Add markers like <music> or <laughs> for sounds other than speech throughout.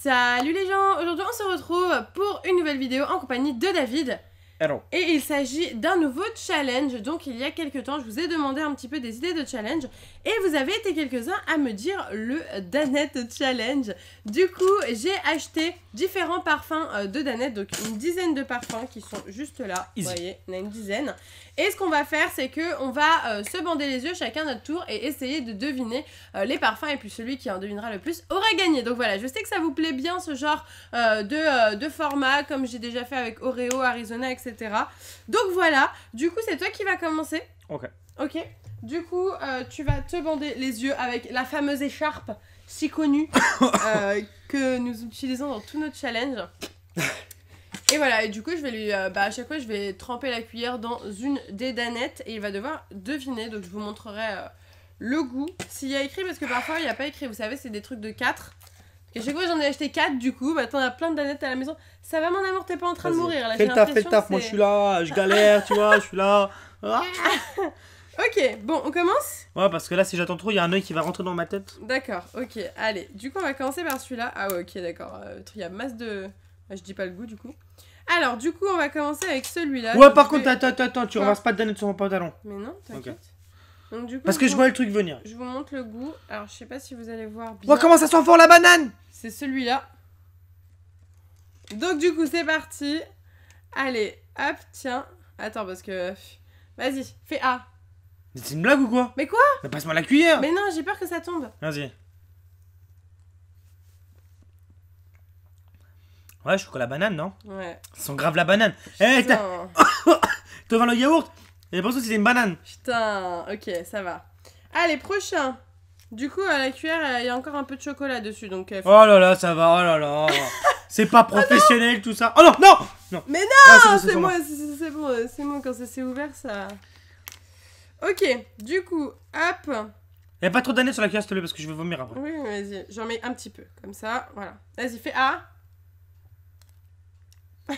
Salut les gens Aujourd'hui on se retrouve pour une nouvelle vidéo en compagnie de David. Et il s'agit d'un nouveau challenge. Donc il y a quelques temps, je vous ai demandé un petit peu des idées de challenge et vous avez été quelques-uns à me dire le Danette Challenge. Du coup, j'ai acheté différents parfums euh, de Danette, donc une dizaine de parfums qui sont juste là. Vous voyez, on a une dizaine. Et ce qu'on va faire, c'est qu'on va euh, se bander les yeux chacun notre tour et essayer de deviner euh, les parfums et puis celui qui en devinera le plus aura gagné. Donc voilà, je sais que ça vous plaît bien ce genre de format comme j'ai déjà fait avec Oreo, Arizona, etc. Donc voilà, du coup c'est toi qui va commencer. Ok. Ok. Du coup, euh, tu vas te bander les yeux avec la fameuse écharpe si connue <coughs> euh, que nous utilisons dans tous nos challenges. Et voilà, et du coup, je vais lui, euh, bah, à chaque fois, je vais tremper la cuillère dans une des danettes et il va devoir deviner. Donc, je vous montrerai le goût. S'il y a écrit, parce que parfois, il n'y a pas écrit. Vous savez, c'est des trucs de 4. Et chaque fois, j'en ai acheté 4 du coup. Maintenant, on a plein de danettes à la maison. Ça va, m'en amour, t'es pas en train de mourir là. Fais le taf, fais le taf, moi je suis là, je <laughs> galère, tu vois, je suis là. Ah. <laughs> ok, bon, on commence Ouais, parce que là, si j'attends trop, il y a un œil qui va rentrer dans ma tête. D'accord, ok, allez. Du coup, on va commencer par celui-là. Ah, ouais, ok, d'accord. Euh, il y a masse de. Ah, je dis pas le goût du coup. Alors, du coup, on va commencer avec celui-là. Ouais, par contre, attends, attends, attends, tu renverses pas de danettes sur mon pantalon. Mais non, t'inquiète. Parce que je vois le truc venir. Je vous montre le goût. Alors, je sais pas si vous allez voir bien. comment ça sent fort la banane c'est celui-là. Donc du coup, c'est parti. Allez, hop, tiens. Attends, parce que... Vas-y, fais A. c'est une blague ou quoi Mais quoi Mais passe-moi la cuillère Mais non, j'ai peur que ça tombe. Vas-y. Ouais, la banane, non Ouais. Sans grave la banane. eh hey, t'as... <coughs> le yaourt J'ai pensé que c'était une banane. Putain, ok, ça va. Allez, prochain. Du coup, à la cuillère, il y a encore un peu de chocolat dessus, donc... Euh, oh là là, ça va, oh là là. <laughs> C'est pas oh professionnel tout ça. Oh non, non, Mais ah, non, c'est moi, c'est- bon, c'est bon, euh, quand ça ouvert, ça... Ok, du coup, hop Y a pas trop d'années sur la cuillère, parce que je vais vomir après. Oui, vas-y, j'en mets un petit peu, comme ça, voilà. Vas-y, fais A <laughs>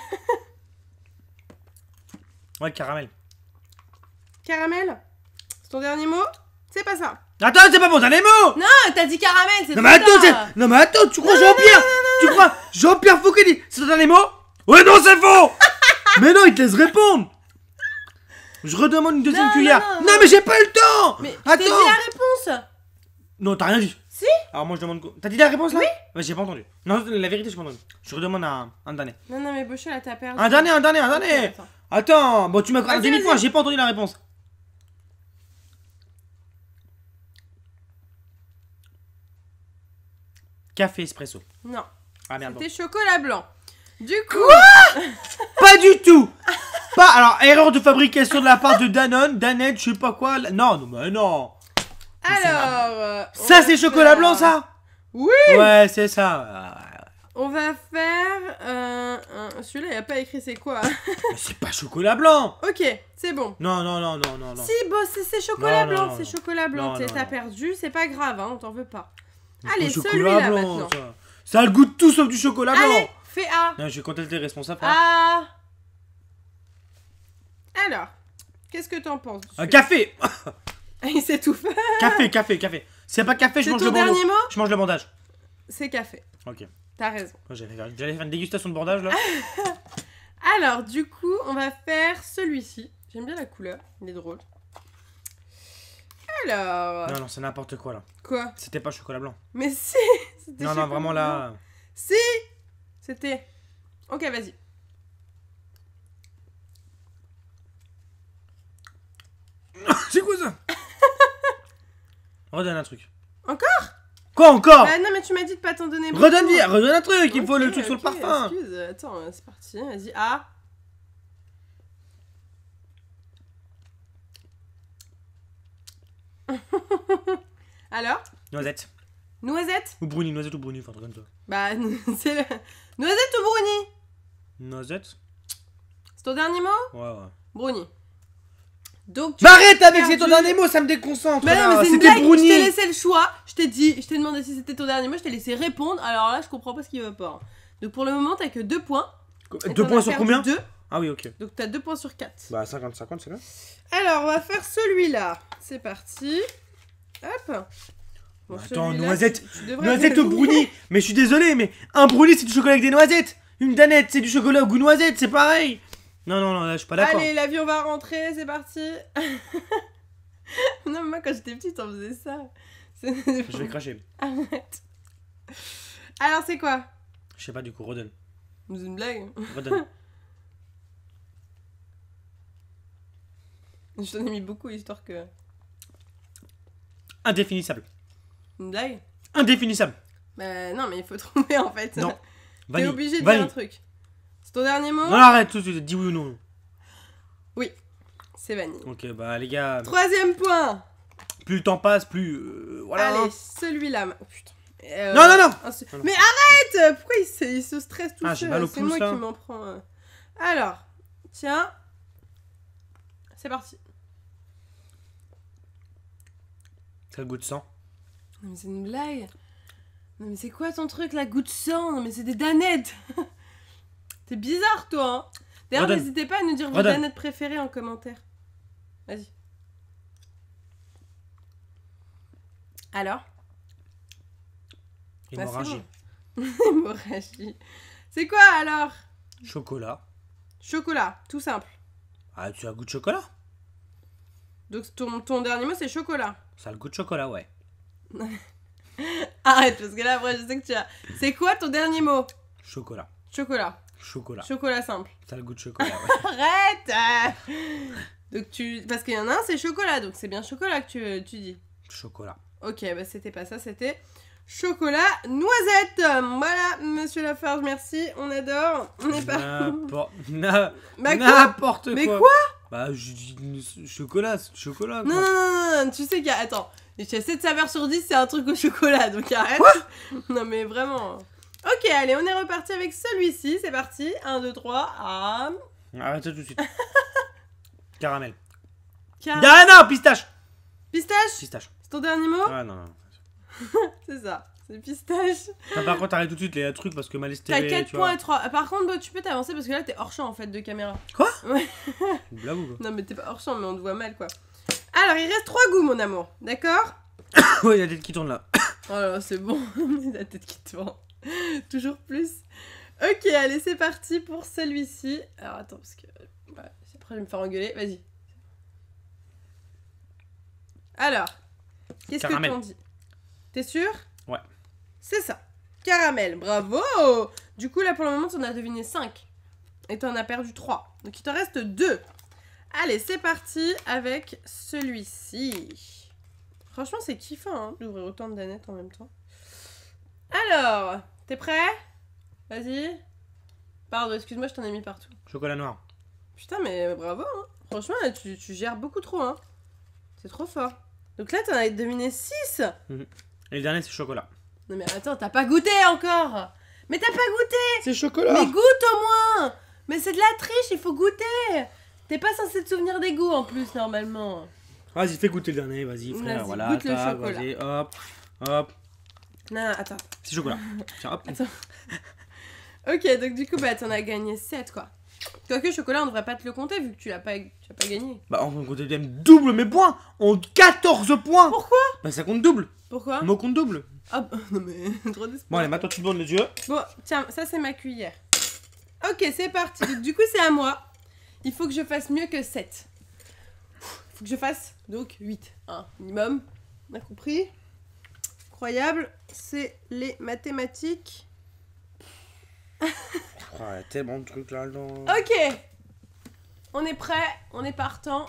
Ouais, caramel. Caramel C'est ton dernier mot C'est pas ça Attends, c'est pas bon, un mots. Non, t'as dit caramel, c'est Non, mais attends, Non, mais attends, tu crois Jean-Pierre Tu crois Jean-Pierre Fouquet dit C'est un mots? Ouais, non, c'est faux <laughs> Mais non, il te laisse répondre Je redemande une deuxième cuillère non, mais j'ai pas eu le temps Mais t'as dit la réponse Non, t'as rien dit Si Alors moi, je demande... quoi T'as dit la réponse là Oui ah, Mais j'ai pas entendu. Non, la vérité, je pas entendu. Je redemande un, un dernier. Non, non, mais Bochel, là, t'as perdu. Un dernier, un dernier, un dernier Attends, bon, tu m'as un demi-point, j'ai pas entendu la réponse. Café espresso. Non. Ah merde. C'était chocolat blanc. Du coup. Quoi <laughs> Pas du tout Pas. Alors, erreur de fabrication de la part de Danone, Danette, je sais pas quoi. Non, non, mais non Alors. Euh, ça, c'est chocolat blanc, ça Oui Ouais, c'est ça. On va faire. Euh, celui-là, il a pas écrit c'est quoi. <laughs> c'est pas chocolat blanc ok, c'est bon. Non, non, non, non, non, Si, c'est- chocolat blanc, c'est chocolat blanc. t'es- perdu, c'est pas grave, hein, on t'en veut pas. Allez, celui-là maintenant. Ça. a le goût de tout sauf du chocolat Allez, Fais A. je vais contester les responsables. Hein. A. Ah. Alors, qu'est-ce que t'en penses Un café <laughs> Il s'étouffe. tout <laughs> Café, café, café. C'est pas café, je mange ton dernier mot Je mange le bandage. C'est café. Ok. T'as raison. J'allais faire, une dégustation de bandage là. <laughs> Alors, du coup, on va faire celui-ci. J'aime bien la couleur, il est drôle. Non, non, c'est n'importe quoi là. Quoi C'était pas chocolat blanc. Mais si <laughs> Non, non, vraiment là. Euh. Si C'était. Ok, vas-y. <coughs> c'est quoi ça <laughs> Redonne un truc. Encore Quoi encore Bah non, mais tu m'as dit de pas t'en donner. Redonne, redonne un truc, il faut le truc sur le parfum. Excuse, attends, c'est parti, vas-y. Ah <laughs> Alors Noisette. Noisette Ou bruni, noisette ou bruni, enfin, comme ça. Bah, <laughs> c'est Noisette ou bruni Noisette C'est ton dernier mot Ouais, ouais. Bruni. Donc tu M'arrête avec c'est ton dernier mot, ça me déconcentre. Mais non, mais c'est bruni. Je t'ai laissé le choix. Je t'ai dit, je t'ai demandé si c'était ton dernier mot, je t'ai laissé répondre. Alors là, je comprends pas ce qui va pas. Donc pour le moment, t'as que deux points. Deux points sur combien Deux. Ah oui, ok. Donc t'as 2 points sur 4. Bah 50-50, c'est là. Alors, on va faire celui-là. C'est parti. Hop. Attends, noisette. Noisette au Mais je suis désolé, mais un bruni, c'est du chocolat avec des noisettes. Une danette, c'est du chocolat au goût noisette, c'est pareil. Non, non, non, là, je suis pas d'accord. Allez, l'avion va rentrer, c'est parti. <laughs> non, mais moi, quand j'étais petite, on faisait ça. Je vais cracher. Arrête. Alors, c'est quoi Je sais pas, du coup, redonne. C'est une blague Redonne. Je t'en ai mis beaucoup histoire que. Indéfinissable. Une blague Indéfinissable. Bah non, mais il faut <laughs> trouver en fait. Non. T'es obligé de dire un truc. C'est ton dernier mot Non, arrête tout de suite, dis oui ou non. Oui, c'est vanille. Ok, bah les gars. Troisième point Plus le temps passe, plus. Euh, voilà. Allez, celui-là. Oh putain. Euh, non, non, non Mais arrête Pourquoi il se, il se stresse tout Ah, seul C'est moi qui hein. m'en prends. Euh. Alors, tiens. C'est parti. C'est de sang. c'est une blague. c'est quoi ton truc la goutte de sang mais c'est des danettes. T'es <laughs> bizarre toi. Hein. D'ailleurs n'hésitez pas à nous dire vos danettes préférées en commentaire. Vas-y. Alors Hémorragie. Bah, <laughs> c'est quoi alors Chocolat. Chocolat, tout simple. Ah, tu as un goût de chocolat Donc ton, ton dernier mot c'est chocolat. Ça a le goût de chocolat, ouais. <laughs> Arrête, parce que là, après, je sais que tu as. C'est quoi ton dernier mot Chocolat. Chocolat. Chocolat. Chocolat simple. Ça a le goût de chocolat, ouais. <laughs> Arrête <laughs> Donc tu... Parce qu'il y en a un, c'est chocolat, donc c'est bien chocolat que tu, tu dis. Chocolat. Ok, bah c'était pas ça, c'était chocolat noisette. Voilà, monsieur Lafarge, merci, on adore. On est pas. N'importe Mais quoi bah, je dis chocolat, chocolat. Non, non, non, tu sais qu'il y a. Attends, j'ai 7 saveurs sur 10, c'est un truc au chocolat, donc arrête. <laughs> non, mais vraiment. Ok, allez, on est reparti avec celui-ci, c'est parti. 1, 2, 3, ah. Arrête ça tout de suite. <laughs> Caramel. Caramel Ah non, pistache Pistache Pistache. C'est ton dernier mot Ah non, non. <laughs> c'est ça. C'est pistache. par contre, t'arrêtes tout de suite les trucs parce que mal T'as 4 points et 3. Ah, par contre, tu peux t'avancer parce que là, t'es hors champ en fait de caméra. Quoi Ouais. ou quoi Non, mais t'es pas hors champ, mais on te voit mal quoi. Alors, il reste 3 goûts, mon amour. D'accord <coughs> Ouais, la tête qui tourne là. <coughs> oh là, c'est bon. <laughs> la tête qui tourne. <laughs> Toujours plus. Ok, allez, c'est parti pour celui-ci. Alors, attends, parce que. Bah, après, je vais me faire engueuler. Vas-y. Alors, qu'est-ce que t'en dis T'es sûr c'est ça. Caramel, bravo Du coup, là, pour le moment, tu en as deviné 5. Et tu en as perdu 3. Donc, il te reste 2. Allez, c'est parti avec celui-ci. Franchement, c'est kiffant hein, d'ouvrir autant de danettes en même temps. Alors, t'es prêt Vas-y. Pardon, excuse-moi, je t'en ai mis partout. Chocolat noir. Putain, mais bravo. Hein. Franchement, tu, gères beaucoup trop. Hein. C'est trop fort. Donc là, t'en as deviné 6. Mhm. Et le dernier, c'est chocolat. Non mais attends, t'as pas goûté encore Mais t'as pas goûté C'est chocolat Mais goûte au moins Mais c'est de la triche, il faut goûter T'es pas censé te souvenir des goûts en plus normalement Vas-y, fais goûter le dernier, vas-y frère, voilà. Goûte le chocolat. hop, hop. Non, attends. C'est chocolat. <laughs> Tiens, hop. Attends. <laughs> ok, donc du coup, bah t'en as gagné 7 quoi. Quoique, chocolat, on devrait pas te le compter vu que tu l'as pas, gagné. Bah, on compte même double mes points En 14 points Pourquoi Bah, ça compte double Pourquoi Moi compte double Ah, bah, <laughs> non mais, Bon, allez, maintenant tu me les yeux. Bon, tiens, ça c'est ma cuillère. Ok, c'est parti. du coup, c'est à moi. Il faut que je fasse mieux que 7. Il faut que je fasse donc 8. Un minimum. On a compris Incroyable. C'est les mathématiques. <laughs> il ah, y a tellement de trucs là-dedans. Ok. On est prêt, on est partant.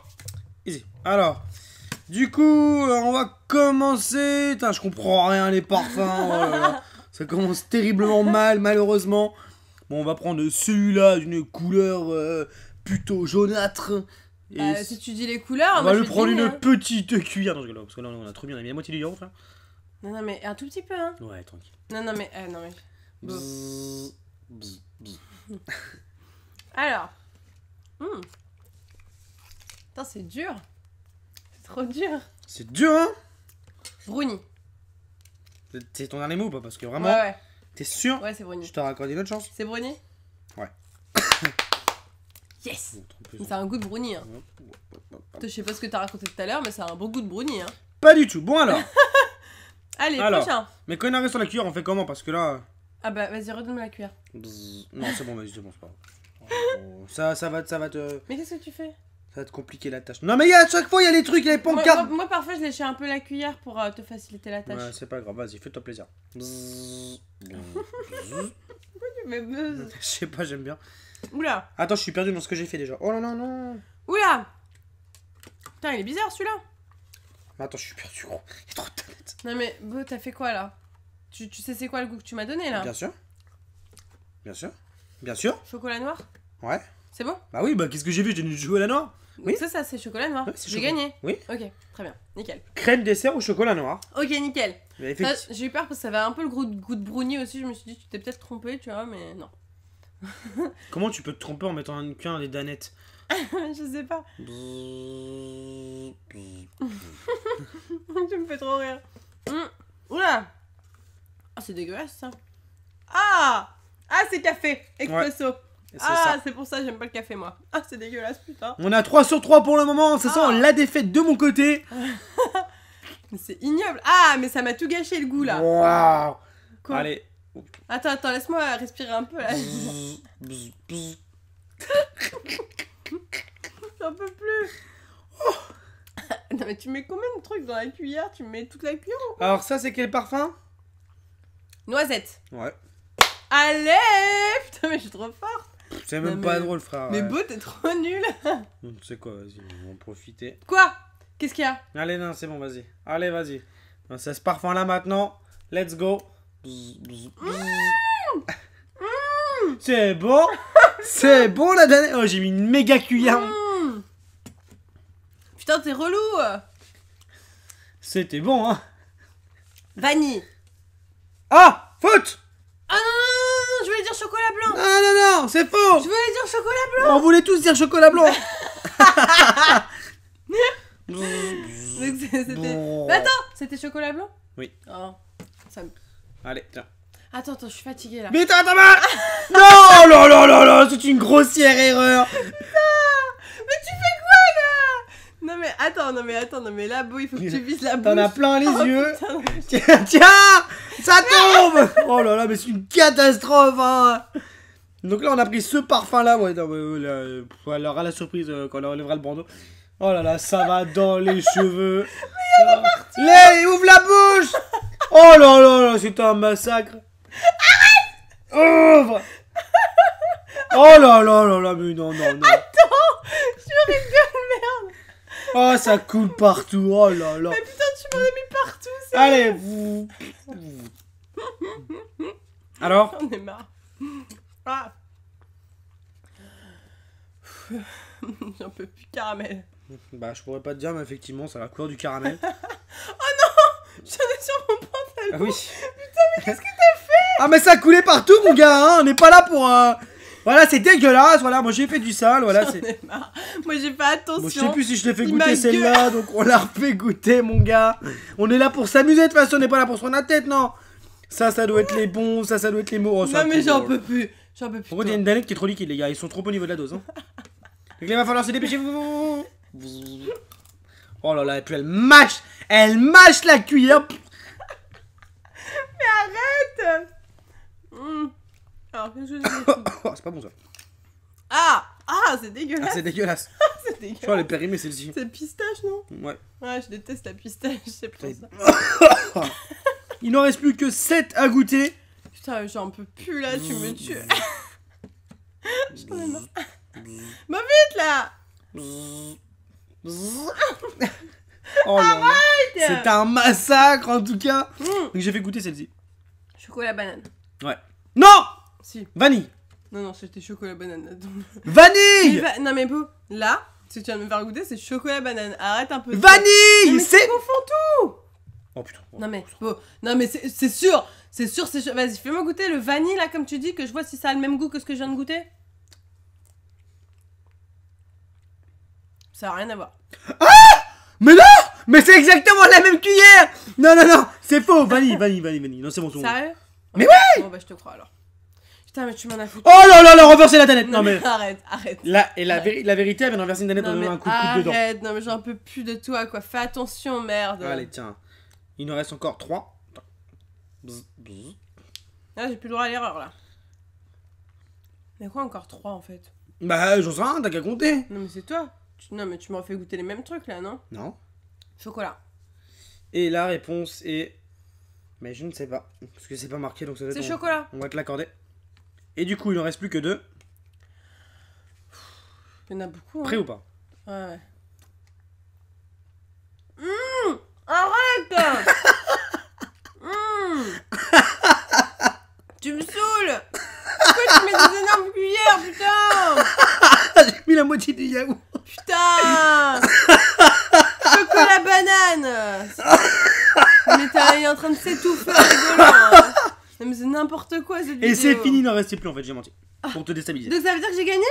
Easy. Alors, du coup, euh, on va commencer. Putain, je comprends rien, les parfums. Euh, <laughs> ça commence terriblement mal, malheureusement. Bon, on va prendre celui-là d'une couleur euh, plutôt jaunâtre. Bah, si tu dis les couleurs, on va lui prendre une hein. petite cuillère. parce que là, on a trop bien, on a mis la moitié du yaourt. Non, non, mais un tout petit peu. Hein. Ouais, tranquille. Non, non, mais. Euh, non, mais... <laughs> Alors. Hmm. Putain, c'est dur. C'est trop dur. C'est dur, hein Bruni. C'est ton dernier mot pas Parce que vraiment. Ouais, ouais. T'es sûr Ouais, c'est Bruni. Je te accordé une autre chance. C'est Bruni Ouais. <coughs> yes a un goût de Bruni. Hein. Je sais pas ce que t'as raconté tout à l'heure, mais ça a un bon goût de Bruni. Hein. Pas du tout. Bon alors. <laughs> Allez, prochain. Mais quand on arrive sur la cuillère, on fait comment Parce que là. Ah bah vas-y, redonne-moi la cuillère. Non, c'est bon, vas-y, c'est bon, c'est pas <laughs> ça, ça va, ça va te. Mais qu'est-ce que tu fais Ça va te compliquer la tâche. Non, mais y a, à chaque fois, il y a les trucs, y il les pancartes. moi, parfois, je lèche un peu la cuillère pour euh, te faciliter la tâche. Ouais, c'est pas grave, vas-y, fais-toi plaisir. <laughs> <laughs> Je sais pas, j'aime bien. Oula Attends, je suis perdu dans ce que j'ai fait déjà. Oh là là, non Oula Putain, il est bizarre celui-là. Mais Attends, je suis perdu, gros. Il y a trop de tablettes. Non mais, Beau, t'as fait quoi là tu, tu sais c'est quoi le goût que tu m'as donné là Bien sûr. Bien sûr. Bien sûr. Chocolat noir Ouais. C'est bon Bah oui, bah qu'est-ce que j'ai vu J'ai eu du chocolat noir oui. Ça, ça c'est chocolat noir. j'ai gagné. Oui. Ok, très bien. Nickel. Crème dessert ou chocolat noir. Ok, nickel. J'ai eu peur parce que ça avait un peu le goût de, goût de brownie aussi. Je me suis dit, tu t'es peut-être trompé, tu vois, mais non. <laughs> Comment tu peux te tromper en mettant un qu'un des danettes <laughs> Je sais pas. <laughs> tu me fais trop rire. Mmh. Oula ah, c'est dégueulasse ça. Ah Ah, c'est café, expresso. ah, c'est pour ça j'aime pas le café moi. Ah, c'est dégueulasse putain. On a 3 sur 3 pour le moment, ça sent ah. la défaite de mon côté. <laughs> c'est ignoble. Ah, mais ça m'a tout gâché le goût là. Waouh Allez. Attends, attends, laisse-moi respirer un peu là. <laughs> J'en peux plus. Oh. <laughs> non mais tu mets combien de trucs dans la cuillère Tu mets toute la cuillère Alors ça c'est quel parfum Noisette. Ouais. Allez Putain, mais je suis trop forte C'est même pas drôle, frère. Mais beau, t'es trop nul Tu sais quoi, vas-y, on va en profiter. Quoi Qu'est-ce qu'il y a Allez, non, c'est bon, vas-y. Allez, vas-y. C'est ce parfum-là maintenant. Let's go. Mm. C'est bon mm. C'est bon la dernière Oh, j'ai mis une méga cuillère mm. Putain, t'es relou C'était bon, hein Vanille ah Faute Ah non, non, non, non, je voulais dire chocolat blanc Ah non, non, c'est faux Je voulais dire chocolat blanc On voulait tous dire chocolat blanc <laughs> Donc c'était... Mais attends, c'était chocolat blanc Oui. Oh, ça Allez, tiens. Attends, attends, je suis fatiguée là. Mais attends, attends, <laughs> Non, non, non, non, non, c'est une grossière erreur Putain Mais tu fais quoi là non mais attends, non mais attends, non mais là, beau, il faut que tu <laughs> vises la bouche. T'en as plein les oh, yeux. Putain, tiens, tiens ça tombe <laughs> Oh là là, mais c'est une catastrophe hein Donc là, on a pris ce parfum-là. Ouais, non, mais, euh, euh, elle aura la surprise euh, quand on enlèvera le bandeau. Oh là là, ça va dans les <laughs> cheveux. Mais il a partout Lé, ouvre la bouche <laughs> Oh là là là, c'est un massacre. Arrête Ouvre Oh là là là là, mais non, non, non. Attends, je rigole, merde. Oh, ça coule partout. Oh là là. Mais putain, tu m'en as mis partout. Allez, vous. Alors On est marre. Ah. J'en peux plus caramel. Bah, je pourrais pas te dire, mais effectivement, ça va couleur du caramel. <laughs> oh non J'en ai sur mon pantalon. Ah oui. Putain, mais qu'est-ce que t'as fait Ah, mais ça a coulé partout, mon gars. Hein on n'est pas là pour. Euh... Voilà, c'est dégueulasse. Voilà, moi j'ai fait du sale. Voilà, c'est. Moi j'ai pas attention. Moi, je sais plus si je l'ai fait goûter celle-là, donc on l'a refait goûter, mon gars. On est là pour s'amuser de toute façon, on n'est pas là pour se prendre la tête, non. Ça, ça doit être les bons, ça, ça doit être les mots. Oh, non, mais j'en peux plus. J'en peux plus. il y a une danette qui est trop liquide, les gars Ils sont trop au niveau de la dose. Hein. <laughs> il va falloir se dépêcher. Oh là là, et puis elle mâche Elle mâche la cuillère <laughs> Mais arrête hmm. <coughs> Ah, c'est pas bon ça. Ah Ah, c'est dégueulasse. Ah, c'est dégueulasse. <laughs> c'est dégueulasse. Tu vois, est périmée celle-ci. C'est pistache, non Ouais. Ouais, je déteste la pistache, <laughs> c'est plus ça. <laughs> Il n'en reste plus que 7 à goûter. Putain, j'en peux plus là, tu me tues. Mm. J'en ai marre. Mais vite là oh, C'est un massacre en tout cas. Mm. Donc J'ai fait goûter celle-ci. Chocolat banane. Ouais. Non si. Vanille. Non, non, c'était chocolat banane. <laughs> Vanille Non, mais bon là, si tu viens de me faire goûter, c'est chocolat banane. Arrête un peu. Vanille mais C'est. tout Oh putain. Oh, non, mais, bon non, mais c'est sûr C'est sûr, c'est Vas-y, fais-moi goûter le vanille, là, comme tu dis, que je vois si ça a le même goût que ce que je viens de goûter. Ça a rien à voir. Ah mais non Mais c'est exactement la même cuillère Non, non, non C'est faux Vanille, vanille, vanille, vanille. Non, c'est bon, c'est Mais ouais. Bon, bah, je te crois alors. Putain, mais tu m'en as foutu. Oh là là là, renverser la danette Non, mais, Arrête, arrête. Là, et la, vérité, elle vient de renverser une danette en donnant un coup de dedans. arrête, non mais j'en peux plus de toi quoi. Fais attention, merde. Allez, tiens. Il nous reste encore 3. Là, ah, j'ai plus le droit à l'erreur là. Mais quoi encore 3 en fait Bah, j'en sais rien, t'as qu'à compter. Non mais c'est toi. Non mais tu m'en fais goûter les mêmes trucs là, non Non. Chocolat. Et la réponse est. Mais je ne sais pas. Parce que c'est pas marqué, donc ça doit C'est chocolat. On va te l'accorder. Et du coup, il en reste plus que deux. Il y en a beaucoup. Hein. Prêt ou pas Ouais. ouais. Mmh, arrête <laughs> mmh. Tu me saoules Pourquoi tu mets des énormes cuillères, putain J'ai mis la moitié du yaourt. Putain Je la banane Mais t'es en train de s'étouffer en rigolant. Hein. Non, mais c'est n'importe quoi cette vidéo. Et c'est fini, il n'en restait plus en fait, j'ai menti. Ah. Pour te déstabiliser. Donc ça veut dire que j'ai gagné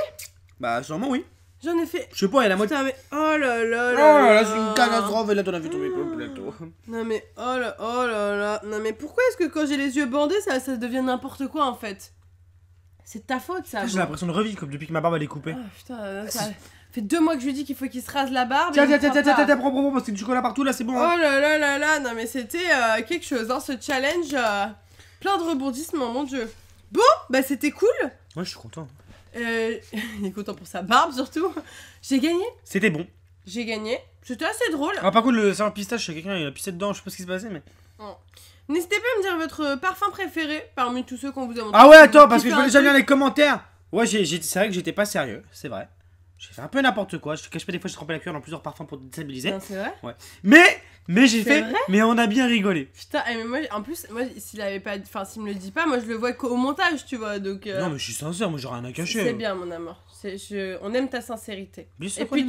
Bah, sûrement oui. J'en ai fait. Je sais pas, y a moitié. mais oh là là là. Oh là là, c'est une catastrophe. Et là, t'en as vu tomber ah. Non, mais oh là, oh là là. Non, mais pourquoi est-ce que quand j'ai les yeux bandés, ça, ça devient n'importe quoi en fait C'est ta faute ça. J'ai l'impression de revivre comme depuis que ma barbe elle est coupée. Ah putain, euh, ça fait deux mois que je lui dis qu'il faut qu'il se rase la barbe. Tiens, tiens, tiens, tiens, tiens, tiens, prends, prends, prends, parce que du chocolat partout là, c'est bon. Hein. Oh là là là là. Non, mais c'était euh, quelque chose, hein, ce challenge. Euh. Plein de rebondissements, mon dieu. Bon, bah c'était cool. Ouais, je suis content. Euh, <laughs> il est content pour sa barbe surtout. J'ai gagné. C'était bon. J'ai gagné. C'était assez drôle. Ah, par contre, le un pistache, quelqu'un il a pissé dedans, je sais pas ce qui se passait, mais. N'hésitez pas à me dire votre parfum préféré parmi tous ceux qu'on vous a montré. Ah ouais, attends, parce que je veux déjà lire les commentaires. Ouais, j'ai, c'est vrai que j'étais pas sérieux, c'est vrai. J'ai fait un peu n'importe quoi. Je te cache pas, des fois, j'ai trempé la cuillère dans plusieurs parfums pour déstabiliser. C'est vrai. Ouais. Mais mais j'ai fait, mais on a bien rigolé. Putain, eh, mais moi, en plus, moi, s'il avait pas, enfin, s'il me le dit pas, moi, je le vois qu'au montage, tu vois, donc. Euh, non, mais je suis sincère, moi, j'ai rien à cacher. C'est bien, mon amour. Je... On aime ta sincérité. et puis,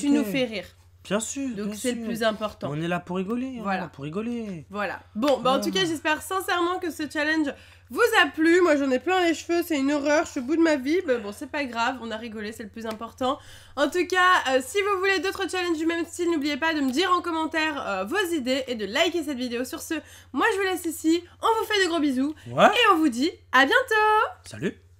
tu nous fais rire. Bien sûr. Donc c'est le plus important. On est là pour rigoler. voilà. pour rigoler. Voilà. Bon, bah, en tout cas, j'espère sincèrement que ce challenge vous a plu. Moi, j'en ai plein les cheveux, c'est une horreur, je suis au bout de ma vie. bon, c'est pas grave, on a rigolé, c'est le plus important. En tout cas, euh, si vous voulez d'autres challenges du même style, n'oubliez pas de me dire en commentaire euh, vos idées et de liker cette vidéo. Sur ce, moi, je vous laisse ici. On vous fait de gros bisous. Et on vous dit à bientôt. Salut.